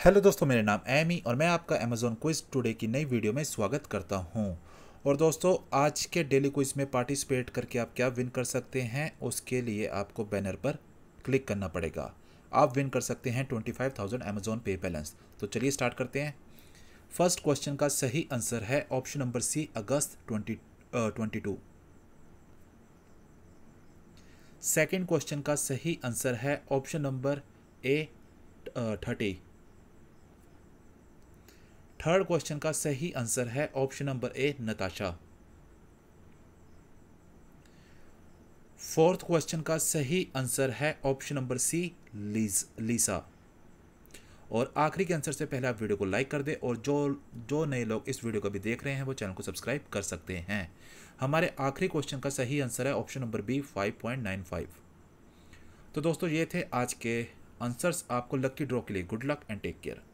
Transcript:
hello दोस्तों मेरा नाम एमी और मैं आपका अमेजोन क्विज टुडे की नई वीडियो में स्वागत करता हूं और दोस्तों आज के डेली क्विज में पार्टिसिपेट करके आप क्या विन कर सकते हैं उसके लिए आपको बैनर पर क्लिक करना पड़ेगा आप विन कर सकते हैं twenty five thousand Amazon pay balance तो चलिए स्टार्ट करते हैं फर्स्ट क्वेश्चन का सही आंसर है ऑप्शन नंबर सी अगस्त twenty twenty two second question का सही आंसर है option number A thirty third question का सही आंसर है option number A Natasha fourth question का सही आंसर है ऑप्शन नंबर सी लीज लीसा और आखिरी के आंसर से पहले आप वीडियो को लाइक कर दें और जो जो नए लोग इस वीडियो को भी देख रहे हैं वो चैनल को सब्सक्राइब कर सकते हैं हमारे आखिरी क्वेश्चन का सही आंसर है ऑप्शन नंबर बी 5.95 तो दोस्तों ये थे आज के आंसर्स आपको लक्की ड्रॉ के लिए good luck and take care